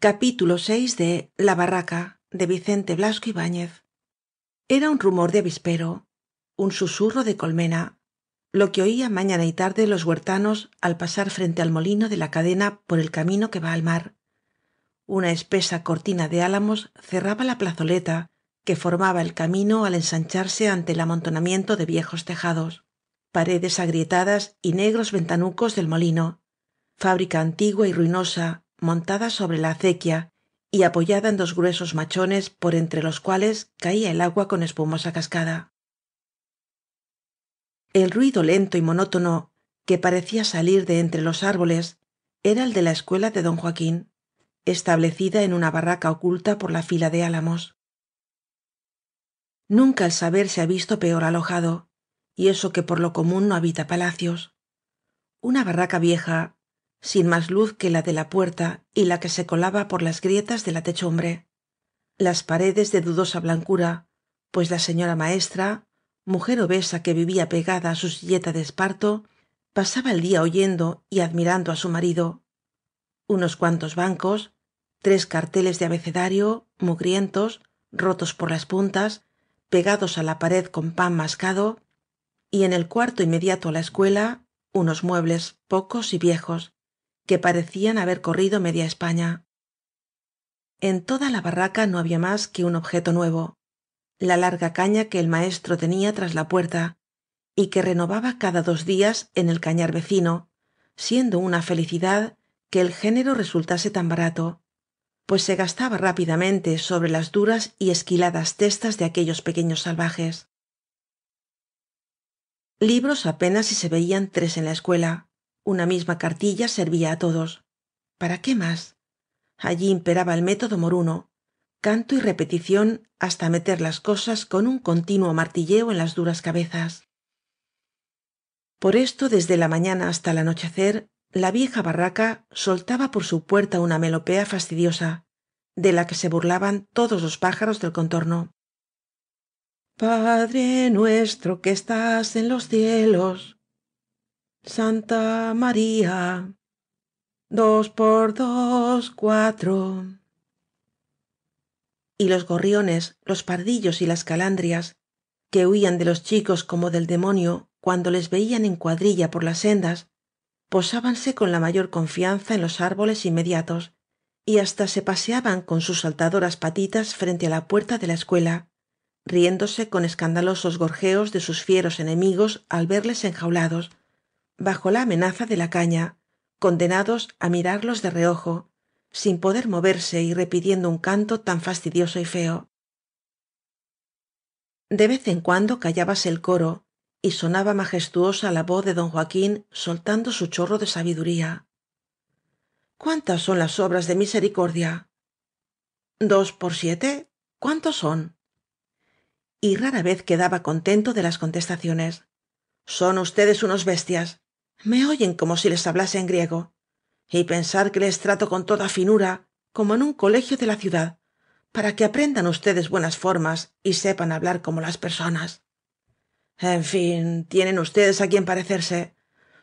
de la barraca de Vicente Blasco Ibáñez. era un rumor de avispero un susurro de colmena lo que oía mañana y tarde los huertanos al pasar frente al molino de la cadena por el camino que va al mar una espesa cortina de álamos cerraba la plazoleta que formaba el camino al ensancharse ante el amontonamiento de viejos tejados paredes agrietadas y negros ventanucos del molino fábrica antigua y ruinosa montada sobre la acequia y apoyada en dos gruesos machones por entre los cuales caía el agua con espumosa cascada el ruido lento y monótono que parecía salir de entre los árboles era el de la escuela de don joaquín establecida en una barraca oculta por la fila de álamos nunca el saber se ha visto peor alojado y eso que por lo común no habita palacios una barraca vieja sin más luz que la de la puerta y la que se colaba por las grietas de la techumbre las paredes de dudosa blancura pues la señora maestra mujer obesa que vivía pegada a su silleta de esparto pasaba el día oyendo y admirando a su marido unos cuantos bancos tres carteles de abecedario mugrientos rotos por las puntas pegados a la pared con pan mascado y en el cuarto inmediato a la escuela unos muebles pocos y viejos que parecían haber corrido media españa en toda la barraca no había más que un objeto nuevo la larga caña que el maestro tenía tras la puerta y que renovaba cada dos días en el cañar vecino siendo una felicidad que el género resultase tan barato pues se gastaba rápidamente sobre las duras y esquiladas testas de aquellos pequeños salvajes libros apenas si se veían tres en la escuela una misma cartilla servía á todos para qué más allí imperaba el método moruno canto y repetición hasta meter las cosas con un continuo martilleo en las duras cabezas por esto desde la mañana hasta el anochecer la vieja barraca soltaba por su puerta una melopea fastidiosa de la que se burlaban todos los pájaros del contorno padre nuestro que estás en los cielos Santa María, dos por dos, cuatro. Y los gorriones, los pardillos y las calandrias, que huían de los chicos como del demonio cuando les veían en cuadrilla por las sendas, posábanse con la mayor confianza en los árboles inmediatos y hasta se paseaban con sus saltadoras patitas frente a la puerta de la escuela, riéndose con escandalosos gorjeos de sus fieros enemigos al verles enjaulados bajo la amenaza de la caña condenados a mirarlos de reojo sin poder moverse y repitiendo un canto tan fastidioso y feo de vez en cuando callábase el coro y sonaba majestuosa la voz de don joaquín soltando su chorro de sabiduría cuántas son las obras de misericordia dos por siete cuántos son y rara vez quedaba contento de las contestaciones son ustedes unos bestias me oyen como si les hablase en griego y pensar que les trato con toda finura como en un colegio de la ciudad para que aprendan ustedes buenas formas y sepan hablar como las personas en fin tienen ustedes a quien parecerse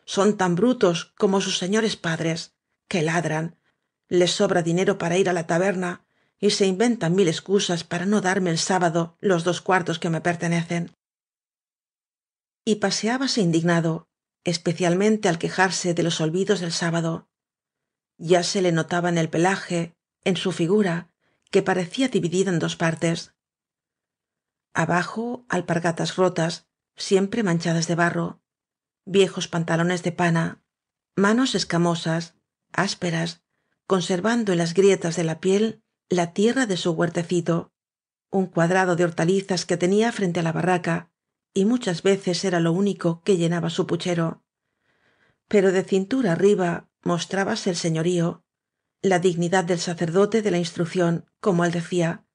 son tan brutos como sus señores padres que ladran les sobra dinero para ir a la taberna y se inventan mil excusas para no darme el sábado los dos cuartos que me pertenecen y paseábase indignado especialmente al quejarse de los olvidos del sábado ya se le notaba en el pelaje en su figura que parecía dividida en dos partes abajo alpargatas rotas siempre manchadas de barro viejos pantalones de pana manos escamosas ásperas conservando en las grietas de la piel la tierra de su huertecito un cuadrado de hortalizas que tenía frente a la barraca y muchas veces era lo único que llenaba su puchero pero de cintura arriba mostrábase el señorío la dignidad del sacerdote de la instrucción como él decía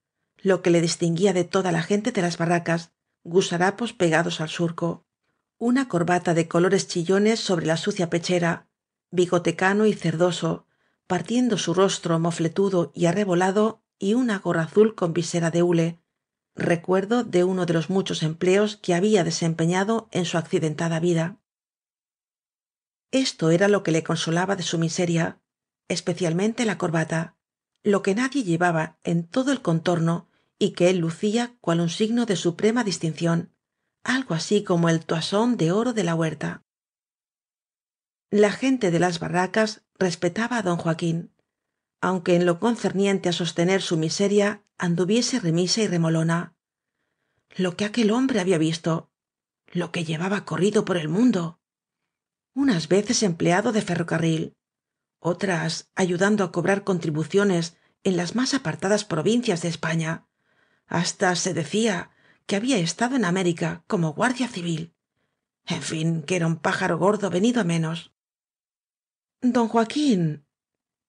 lo que le distinguía de toda la gente de las barracas gusarapos pegados al surco una corbata de colores chillones sobre la sucia pechera bigotecano y cerdoso partiendo su rostro mofletudo y arrebolado y una gorra azul con visera de hule recuerdo de uno de los muchos empleos que había desempeñado en su accidentada vida esto era lo que le consolaba de su miseria especialmente la corbata lo que nadie llevaba en todo el contorno y que él lucía cual un signo de suprema distinción algo así como el toasón de oro de la huerta la gente de las barracas respetaba a don joaquín aunque en lo concerniente á sostener su miseria anduviese remisa y remolona lo que aquel hombre había visto lo que llevaba corrido por el mundo unas veces empleado de ferrocarril otras ayudando a cobrar contribuciones en las más apartadas provincias de españa hasta se decía que había estado en américa como guardia civil en fin que era un pájaro gordo venido a menos don joaquín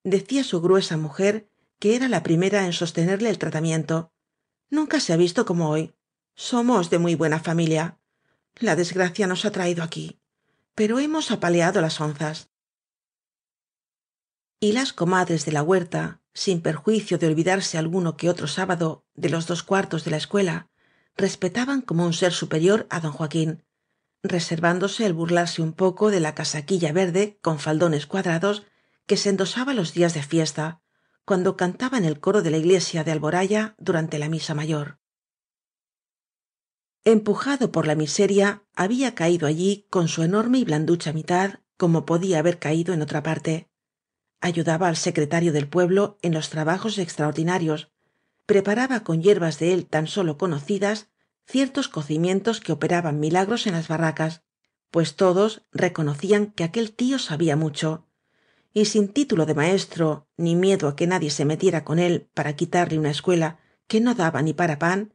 decía su gruesa mujer que era la primera en sostenerle el tratamiento nunca se ha visto como hoy somos de muy buena familia la desgracia nos ha traído aquí pero hemos apaleado las onzas y las comadres de la huerta sin perjuicio de olvidarse alguno que otro sábado de los dos cuartos de la escuela respetaban como un ser superior a don joaquín reservándose el burlarse un poco de la casaquilla verde con faldones cuadrados que se endosaba los días de fiesta cuando cantaba en el coro de la iglesia de alboraya durante la misa mayor empujado por la miseria había caído allí con su enorme y blanducha mitad como podía haber caído en otra parte ayudaba al secretario del pueblo en los trabajos extraordinarios preparaba con hierbas de él tan sólo conocidas ciertos cocimientos que operaban milagros en las barracas pues todos reconocían que aquel tío sabía mucho y sin título de maestro ni miedo a que nadie se metiera con él para quitarle una escuela que no daba ni para pan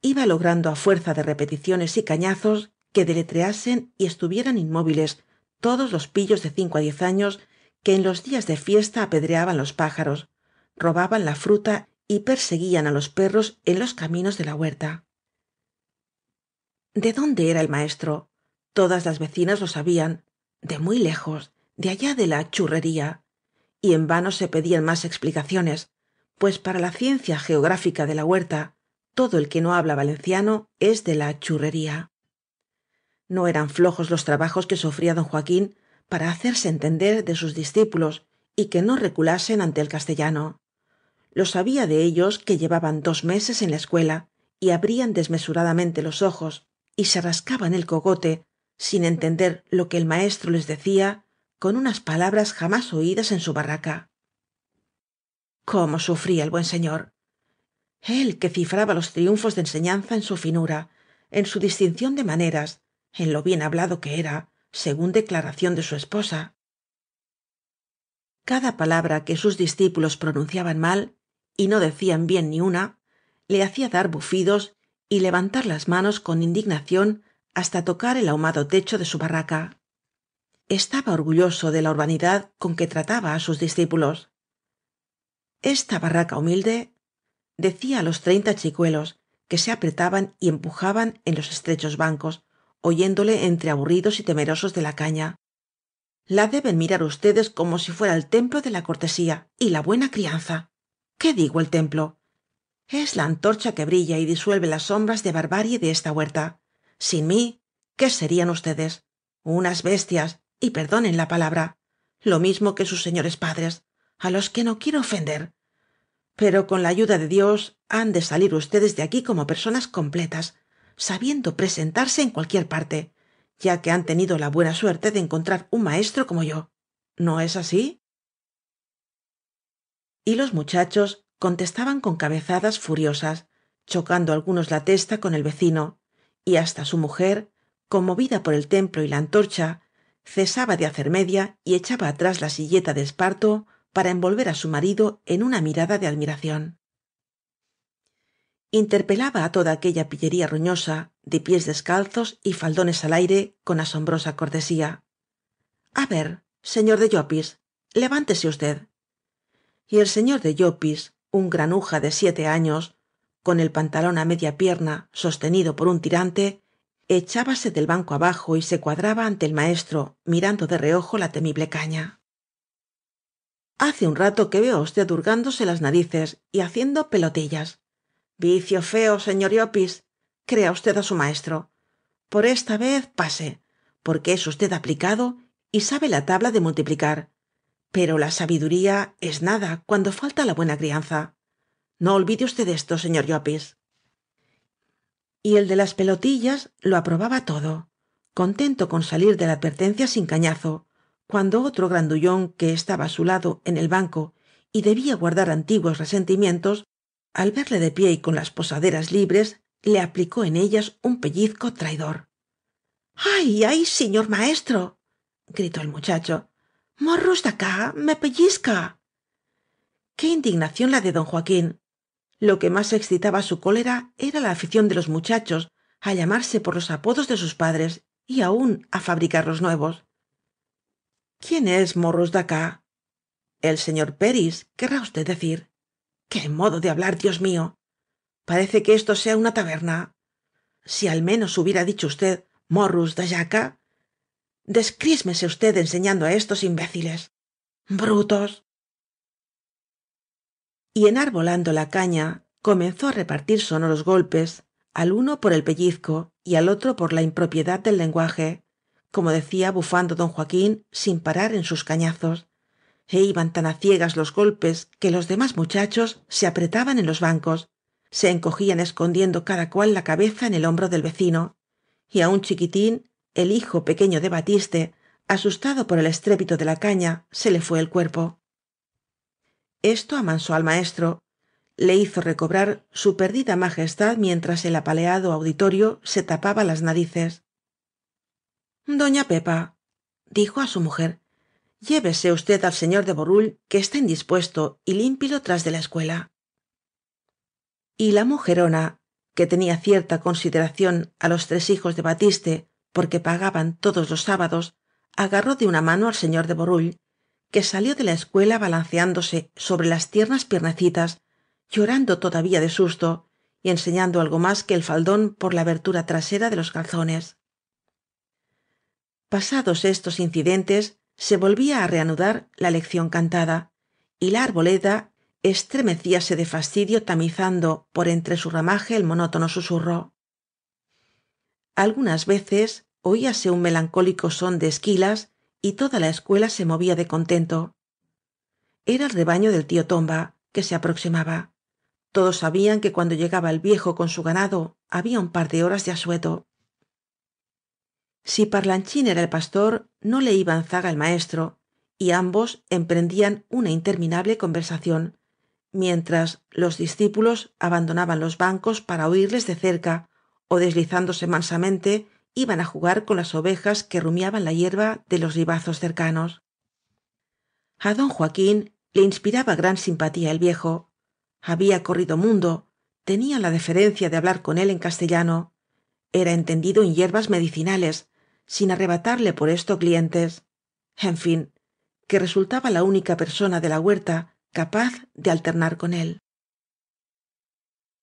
iba logrando a fuerza de repeticiones y cañazos que deletreasen y estuvieran inmóviles todos los pillos de cinco a diez años que en los días de fiesta apedreaban los pájaros robaban la fruta y perseguían a los perros en los caminos de la huerta de dónde era el maestro todas las vecinas lo sabían de muy lejos de allá de la churrería y en vano se pedían más explicaciones pues para la ciencia geográfica de la huerta todo el que no habla valenciano es de la churrería no eran flojos los trabajos que sufría don joaquín para hacerse entender de sus discípulos y que no reculasen ante el castellano lo sabía de ellos que llevaban dos meses en la escuela y abrían desmesuradamente los ojos y se rascaban el cogote sin entender lo que el maestro les decía con unas palabras jamás oídas en su barraca cómo sufría el buen señor él que cifraba los triunfos de enseñanza en su finura en su distinción de maneras en lo bien hablado que era según declaración de su esposa cada palabra que sus discípulos pronunciaban mal y no decían bien ni una le hacía dar bufidos y levantar las manos con indignación hasta tocar el ahumado techo de su barraca estaba orgulloso de la urbanidad con que trataba a sus discípulos esta barraca humilde decía a los treinta chicuelos que se apretaban y empujaban en los estrechos bancos oyéndole entre aburridos y temerosos de la caña la deben mirar ustedes como si fuera el templo de la cortesía y la buena crianza qué digo el templo es la antorcha que brilla y disuelve las sombras de barbarie de esta huerta sin mí qué serían ustedes unas bestias y perdonen la palabra lo mismo que sus señores padres a los que no quiero ofender pero con la ayuda de dios han de salir ustedes de aquí como personas completas sabiendo presentarse en cualquier parte ya que han tenido la buena suerte de encontrar un maestro como yo no es así y los muchachos contestaban con cabezadas furiosas chocando algunos la testa con el vecino y hasta su mujer conmovida por el templo y la antorcha cesaba de hacer media y echaba atrás la silleta de esparto para envolver á su marido en una mirada de admiración interpelaba a toda aquella pillería ruñosa de pies descalzos y faldones al aire con asombrosa cortesía a ver señor de llopis levántese usted y el señor de llopis un granuja de siete años con el pantalón á media pierna sostenido por un tirante echábase del banco abajo y se cuadraba ante el maestro mirando de reojo la temible caña hace un rato que veo a usted hurgándose las narices y haciendo pelotillas vicio feo señor Iopis, crea usted a su maestro por esta vez pase porque es usted aplicado y sabe la tabla de multiplicar pero la sabiduría es nada cuando falta la buena crianza no olvide usted esto señor Iopis y el de las pelotillas lo aprobaba todo contento con salir de la advertencia sin cañazo cuando otro grandullón que estaba a su lado en el banco y debía guardar antiguos resentimientos al verle de pie y con las posaderas libres le aplicó en ellas un pellizco traidor ay ay señor maestro gritó el muchacho morros de acá, me pellizca! qué indignación la de don joaquín lo que más excitaba su cólera era la afición de los muchachos a llamarse por los apodos de sus padres y aún fabricar los nuevos quién es morros Acá? el señor peris querrá usted decir qué modo de hablar dios mío parece que esto sea una taberna si al menos hubiera dicho usted morros jaca descrísmese usted enseñando a estos imbéciles brutos y enarbolando la caña comenzó a repartir sonoros golpes al uno por el pellizco y al otro por la impropiedad del lenguaje como decía bufando don joaquín sin parar en sus cañazos E iban tan á ciegas los golpes que los demás muchachos se apretaban en los bancos se encogían escondiendo cada cual la cabeza en el hombro del vecino y a un chiquitín el hijo pequeño de batiste asustado por el estrépito de la caña se le fue el cuerpo esto amansó al maestro le hizo recobrar su perdida majestad mientras el apaleado auditorio se tapaba las narices doña pepa dijo a su mujer llévese usted al señor de Borull que está indispuesto y límpido tras de la escuela y la mujerona que tenía cierta consideración a los tres hijos de batiste porque pagaban todos los sábados agarró de una mano al señor de que salió de la escuela balanceándose sobre las tiernas piernecitas llorando todavía de susto y enseñando algo más que el faldón por la abertura trasera de los calzones pasados estos incidentes se volvía a reanudar la lección cantada y la arboleda estremecíase de fastidio tamizando por entre su ramaje el monótono susurro algunas veces oíase un melancólico son de esquilas y toda la escuela se movía de contento era el rebaño del tío tomba que se aproximaba todos sabían que cuando llegaba el viejo con su ganado había un par de horas de asueto si parlanchín era el pastor no le iba en zaga el maestro y ambos emprendían una interminable conversación mientras los discípulos abandonaban los bancos para oírles de cerca o deslizándose mansamente iban a jugar con las ovejas que rumiaban la hierba de los ribazos cercanos a don joaquín le inspiraba gran simpatía el viejo había corrido mundo tenía la deferencia de hablar con él en castellano era entendido en hierbas medicinales sin arrebatarle por esto clientes en fin que resultaba la única persona de la huerta capaz de alternar con él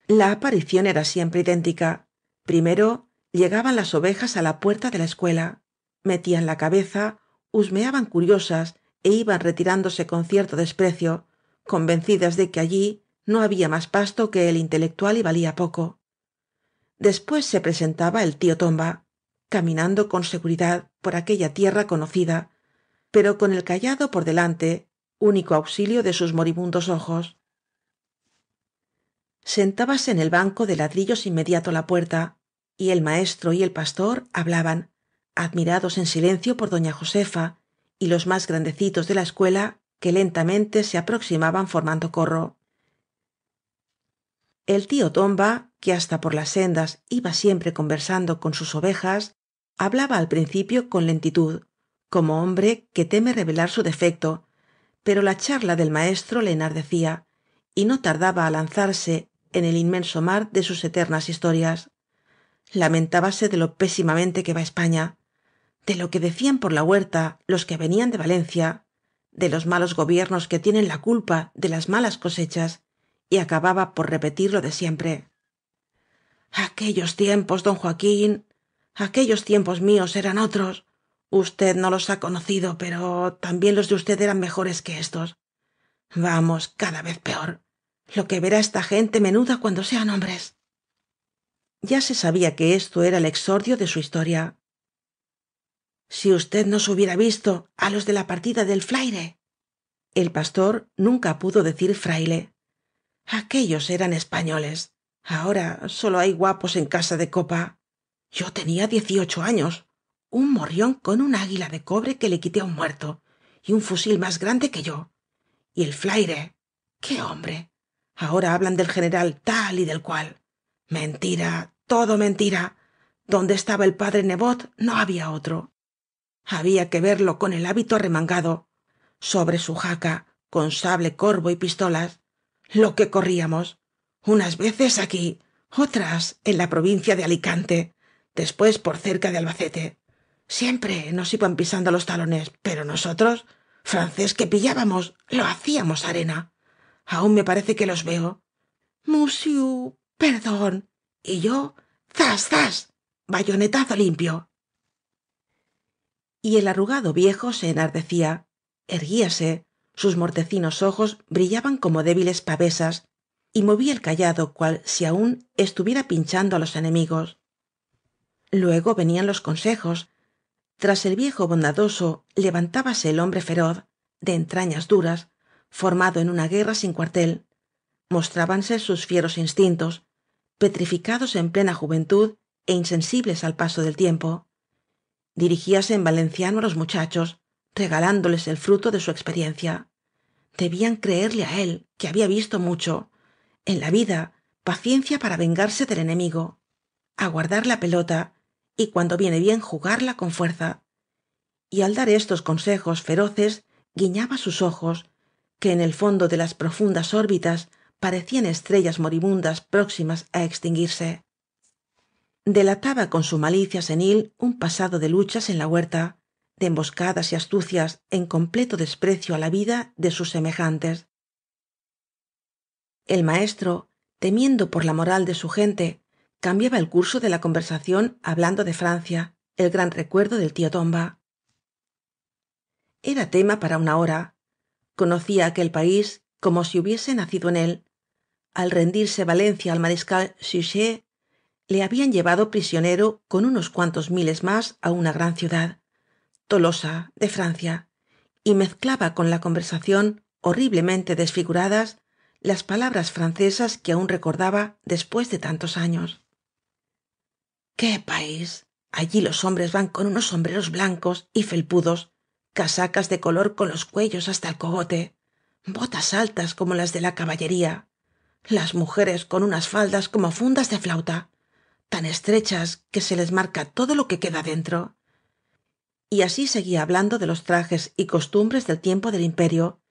la aparición era siempre idéntica primero llegaban las ovejas a la puerta de la escuela metían la cabeza husmeaban curiosas e iban retirándose con cierto desprecio convencidas de que allí no había más pasto que el intelectual y valía poco después se presentaba el tío tomba caminando con seguridad por aquella tierra conocida pero con el callado por delante único auxilio de sus moribundos ojos sentábase en el banco de ladrillos inmediato a la puerta y el maestro y el pastor hablaban admirados en silencio por doña josefa y los más grandecitos de la escuela que lentamente se aproximaban formando corro el tío tomba que hasta por las sendas iba siempre conversando con sus ovejas hablaba al principio con lentitud como hombre que teme revelar su defecto pero la charla del maestro le enardecía y no tardaba a lanzarse en el inmenso mar de sus eternas historias lamentábase de lo pésimamente que va españa de lo que decían por la huerta los que venían de valencia de los malos gobiernos que tienen la culpa de las malas cosechas y acababa por repetir lo de siempre aquellos tiempos don joaquín aquellos tiempos míos eran otros usted no los ha conocido pero también los de usted eran mejores que éstos vamos cada vez peor lo que verá esta gente menuda cuando sean hombres ya se sabía que esto era el exordio de su historia si usted nos hubiera visto a los de la partida del flaire el pastor nunca pudo decir fraile aquellos eran españoles ahora solo hay guapos en casa de copa yo tenía dieciocho años un morrión con un águila de cobre que le quité a un muerto y un fusil más grande que yo y el flaire qué hombre ahora hablan del general tal y del cual mentira todo mentira donde estaba el padre Nebot no había otro había que verlo con el hábito arremangado sobre su jaca con sable corvo y pistolas lo que corríamos unas veces aquí otras en la provincia de alicante después por cerca de albacete siempre nos iban pisando los talones pero nosotros francés que pillábamos lo hacíamos arena aún me parece que los veo perdón y yo zas zas bayonetazo limpio y el arrugado viejo se enardecía erguíase sus mortecinos ojos brillaban como débiles pavesas y movía el callado cual si aún estuviera pinchando a los enemigos luego venían los consejos tras el viejo bondadoso levantábase el hombre feroz de entrañas duras formado en una guerra sin cuartel mostrábanse sus fieros instintos petrificados en plena juventud é e insensibles al paso del tiempo dirigíase en valenciano a los muchachos regalándoles el fruto de su experiencia debían creerle a él que había visto mucho en la vida paciencia para vengarse del enemigo aguardar la pelota y cuando viene bien jugarla con fuerza y al dar estos consejos feroces guiñaba sus ojos que en el fondo de las profundas órbitas parecían estrellas moribundas próximas a extinguirse delataba con su malicia senil un pasado de luchas en la huerta de emboscadas y astucias en completo desprecio a la vida de sus semejantes el maestro temiendo por la moral de su gente cambiaba el curso de la conversación hablando de francia el gran recuerdo del tío tomba era tema para una hora conocía aquel país como si hubiese nacido en él al rendirse valencia al mariscal suchet le habían llevado prisionero con unos cuantos miles más a una gran ciudad tolosa de francia y mezclaba con la conversación horriblemente desfiguradas las palabras francesas que aún recordaba después de tantos años qué país allí los hombres van con unos sombreros blancos y felpudos casacas de color con los cuellos hasta el cogote botas altas como las de la caballería las mujeres con unas faldas como fundas de flauta tan estrechas que se les marca todo lo que queda dentro y así seguía hablando de los trajes y costumbres del tiempo del imperio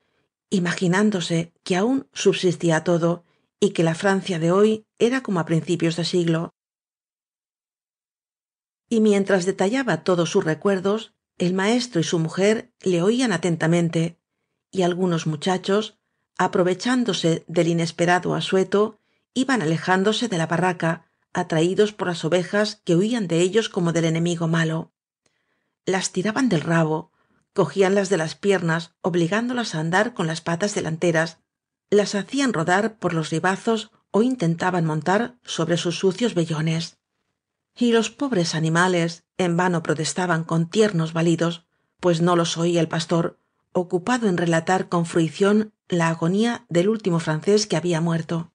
imaginándose que aún subsistía todo y que la francia de hoy era como a principios de siglo y mientras detallaba todos sus recuerdos el maestro y su mujer le oían atentamente y algunos muchachos aprovechándose del inesperado asueto iban alejándose de la barraca atraídos por las ovejas que huían de ellos como del enemigo malo las tiraban del rabo cogíanlas de las piernas obligándolas a andar con las patas delanteras las hacían rodar por los ribazos o intentaban montar sobre sus sucios vellones y los pobres animales en vano protestaban con tiernos balidos pues no los oía el pastor ocupado en relatar con fruición la agonía del último francés que había muerto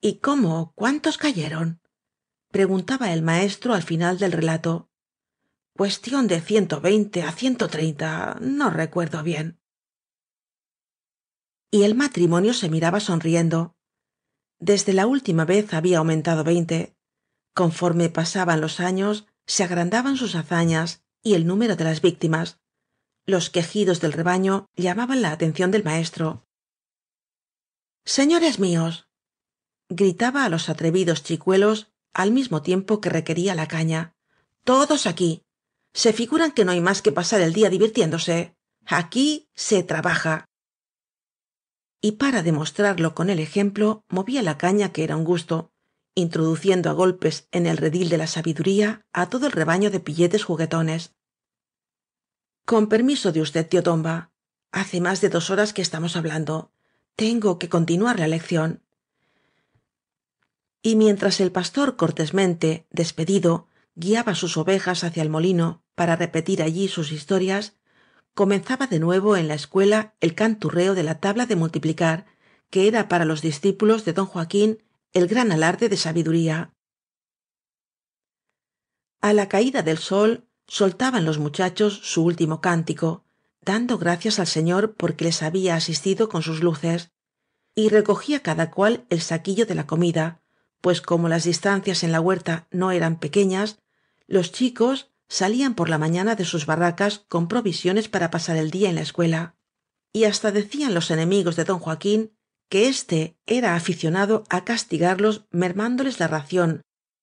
y cómo cuántos cayeron preguntaba el maestro al final del relato cuestión de ciento veinte a ciento treinta no recuerdo bien y el matrimonio se miraba sonriendo desde la última vez había aumentado veinte conforme pasaban los años se agrandaban sus hazañas y el número de las víctimas los quejidos del rebaño llamaban la atención del maestro señores míos gritaba á los atrevidos chicuelos al mismo tiempo que requería la caña todos aquí se figuran que no hay más que pasar el día divirtiéndose aquí se trabaja y para demostrarlo con el ejemplo movía la caña que era un gusto introduciendo a golpes en el redil de la sabiduría a todo el rebaño de pilletes juguetones con permiso de usted tío tomba hace más de dos horas que estamos hablando tengo que continuar la lección y mientras el pastor cortésmente despedido guiaba sus ovejas hacia el molino para repetir allí sus historias comenzaba de nuevo en la escuela el canturreo de la tabla de multiplicar que era para los discípulos de don joaquín el gran alarde de sabiduría a la caída del sol soltaban los muchachos su último cántico dando gracias al señor porque les había asistido con sus luces y recogía cada cual el saquillo de la comida pues como las distancias en la huerta no eran pequeñas los chicos salían por la mañana de sus barracas con provisiones para pasar el día en la escuela y hasta decían los enemigos de don joaquín que éste era aficionado a castigarlos mermándoles la ración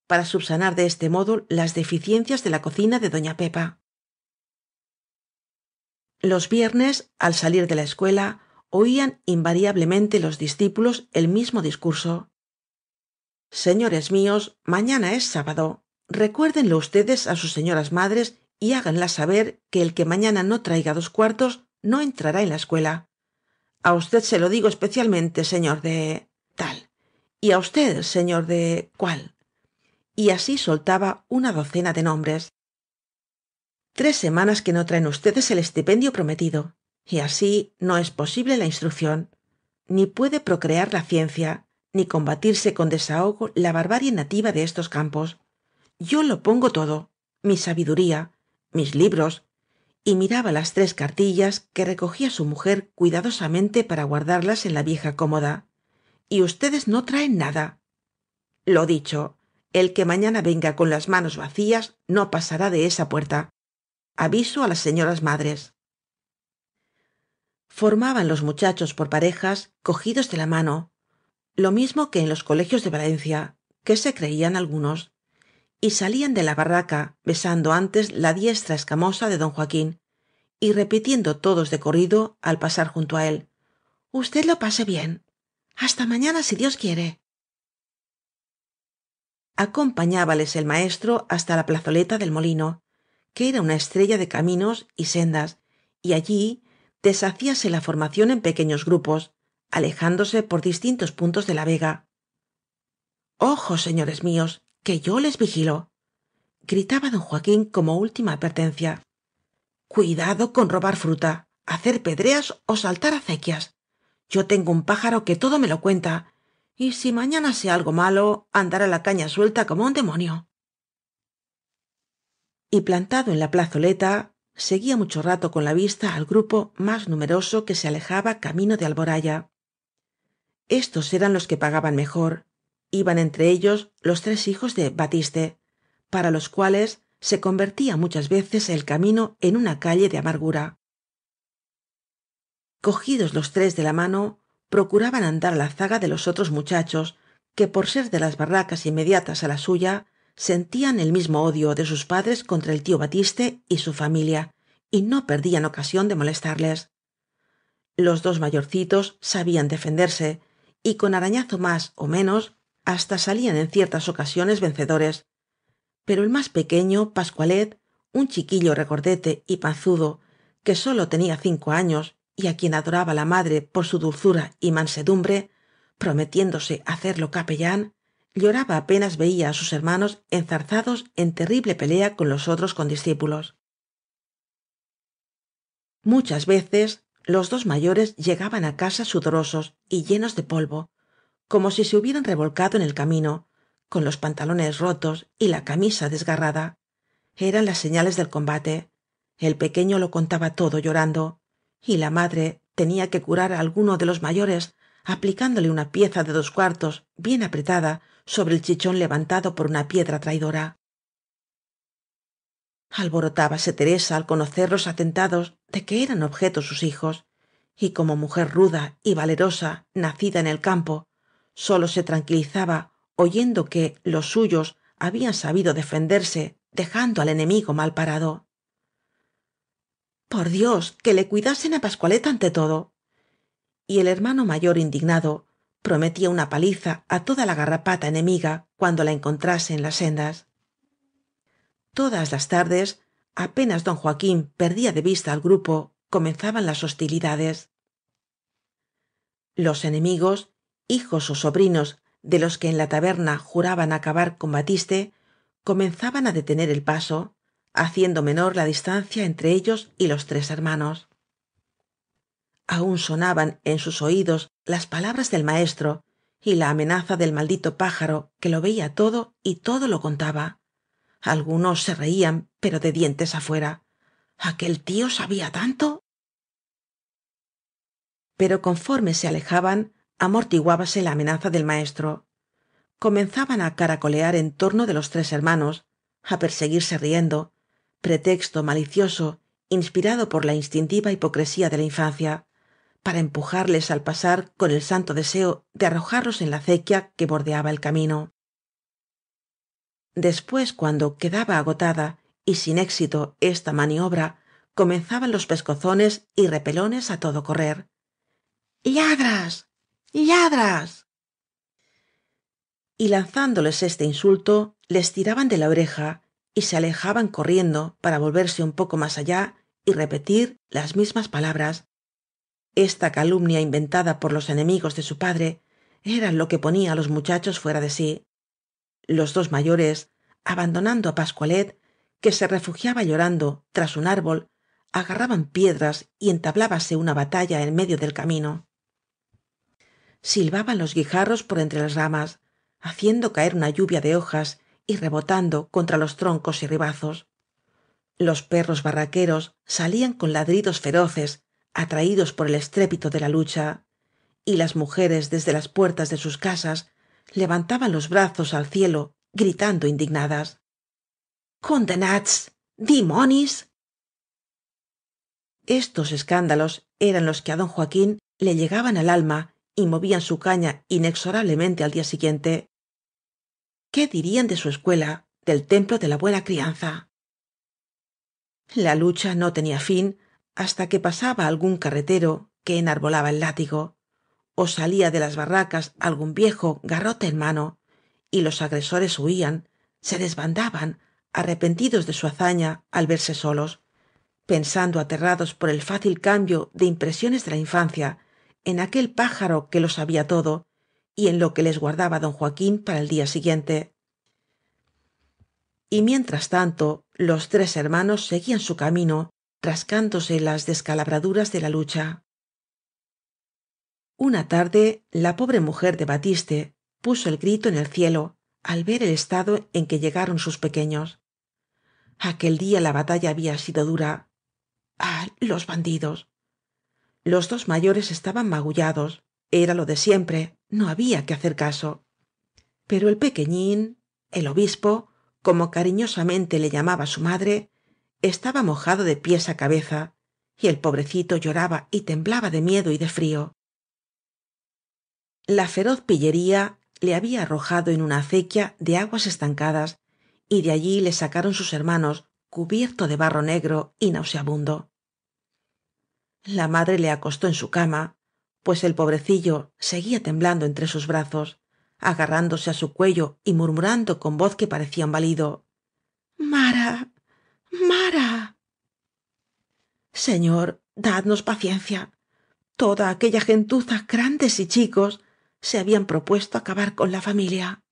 para subsanar de este modo las deficiencias de la cocina de doña pepa los viernes al salir de la escuela oían invariablemente los discípulos el mismo discurso señores míos mañana es sábado recuérdenlo ustedes a sus señoras madres y háganlas saber que el que mañana no traiga dos cuartos no entrará en la escuela a usted se lo digo especialmente señor de tal y a usted señor de cual y así soltaba una docena de nombres tres semanas que no traen ustedes el estipendio prometido y así no es posible la instrucción ni puede procrear la ciencia ni combatirse con desahogo la barbarie nativa de estos campos yo lo pongo todo mi sabiduría mis libros y miraba las tres cartillas que recogía su mujer cuidadosamente para guardarlas en la vieja cómoda y ustedes no traen nada lo dicho el que mañana venga con las manos vacías no pasará de esa puerta aviso a las señoras madres formaban los muchachos por parejas cogidos de la mano lo mismo que en los colegios de valencia que se creían algunos y salían de la barraca besando antes la diestra escamosa de don joaquín y repitiendo todos de corrido al pasar junto a él usted lo pase bien hasta mañana si dios quiere acompañábales el maestro hasta la plazoleta del molino que era una estrella de caminos y sendas y allí deshacíase la formación en pequeños grupos alejándose por distintos puntos de la vega ojo señores míos que yo les vigilo gritaba don joaquín como última advertencia cuidado con robar fruta hacer pedreas o saltar acequias yo tengo un pájaro que todo me lo cuenta y si mañana sea algo malo andará la caña suelta como un demonio y plantado en la plazoleta seguía mucho rato con la vista al grupo más numeroso que se alejaba camino de alboraya estos eran los que pagaban mejor iban entre ellos los tres hijos de batiste para los cuales se convertía muchas veces el camino en una calle de amargura cogidos los tres de la mano procuraban andar a la zaga de los otros muchachos que por ser de las barracas inmediatas a la suya sentían el mismo odio de sus padres contra el tío batiste y su familia y no perdían ocasión de molestarles los dos mayorcitos sabían defenderse y con arañazo más o menos hasta salían en ciertas ocasiones vencedores pero el más pequeño pascualet un chiquillo regordete y panzudo que sólo tenía cinco años y a quien adoraba la madre por su dulzura y mansedumbre prometiéndose hacerlo capellán lloraba apenas veía a sus hermanos enzarzados en terrible pelea con los otros condiscípulos muchas veces los dos mayores llegaban a casa sudorosos y llenos de polvo como si se hubieran revolcado en el camino con los pantalones rotos y la camisa desgarrada eran las señales del combate el pequeño lo contaba todo llorando y la madre tenía que curar a alguno de los mayores aplicándole una pieza de dos cuartos bien apretada sobre el chichón levantado por una piedra traidora alborotábase teresa al conocer los atentados de que eran objeto sus hijos y como mujer ruda y valerosa nacida en el campo sólo se tranquilizaba oyendo que los suyos habían sabido defenderse dejando al enemigo mal parado por dios que le cuidasen a Pascualeta ante todo y el hermano mayor indignado prometía una paliza a toda la garrapata enemiga cuando la encontrase en las sendas todas las tardes apenas don joaquín perdía de vista al grupo comenzaban las hostilidades los enemigos hijos o sobrinos de los que en la taberna juraban acabar con batiste comenzaban a detener el paso haciendo menor la distancia entre ellos y los tres hermanos aún sonaban en sus oídos las palabras del maestro y la amenaza del maldito pájaro que lo veía todo y todo lo contaba algunos se reían pero de dientes afuera aquel tío sabía tanto pero conforme se alejaban amortiguábase la amenaza del maestro comenzaban a caracolear en torno de los tres hermanos a perseguirse riendo pretexto malicioso inspirado por la instintiva hipocresía de la infancia para empujarles al pasar con el santo deseo de arrojarlos en la acequia que bordeaba el camino después cuando quedaba agotada y sin éxito esta maniobra comenzaban los pescozones y repelones a todo correr —¡Lladras! ¡Lladras! y lanzándoles este insulto les tiraban de la oreja y se alejaban corriendo para volverse un poco más allá y repetir las mismas palabras esta calumnia inventada por los enemigos de su padre era lo que ponía a los muchachos fuera de sí los dos mayores abandonando a pascualet que se refugiaba llorando tras un árbol agarraban piedras y entablábase una batalla en medio del camino silbaban los guijarros por entre las ramas haciendo caer una lluvia de hojas y rebotando contra los troncos y ribazos los perros barraqueros salían con ladridos feroces atraídos por el estrépito de la lucha y las mujeres desde las puertas de sus casas levantaban los brazos al cielo gritando indignadas condenats dimonis estos escándalos eran los que a don joaquín le llegaban al alma y movían su caña inexorablemente al día siguiente qué dirían de su escuela del templo de la buena crianza la lucha no tenía fin hasta que pasaba algún carretero que enarbolaba el látigo o salía de las barracas algún viejo garrote en mano y los agresores huían se desbandaban arrepentidos de su hazaña al verse solos pensando aterrados por el fácil cambio de impresiones de la infancia en aquel pájaro que lo sabía todo y en lo que les guardaba don joaquín para el día siguiente y mientras tanto los tres hermanos seguían su camino rascándose las descalabraduras de la lucha una tarde la pobre mujer de batiste puso el grito en el cielo al ver el estado en que llegaron sus pequeños aquel día la batalla había sido dura ah los bandidos los dos mayores estaban magullados era lo de siempre no había que hacer caso pero el pequeñín el obispo como cariñosamente le llamaba su madre estaba mojado de pies a cabeza y el pobrecito lloraba y temblaba de miedo y de frío la feroz pillería le había arrojado en una acequia de aguas estancadas y de allí le sacaron sus hermanos cubierto de barro negro y nauseabundo la madre le acostó en su cama pues el pobrecillo seguía temblando entre sus brazos agarrándose a su cuello y murmurando con voz que parecía un mara mara señor dadnos paciencia toda aquella gentuza grandes y chicos se habían propuesto acabar con la familia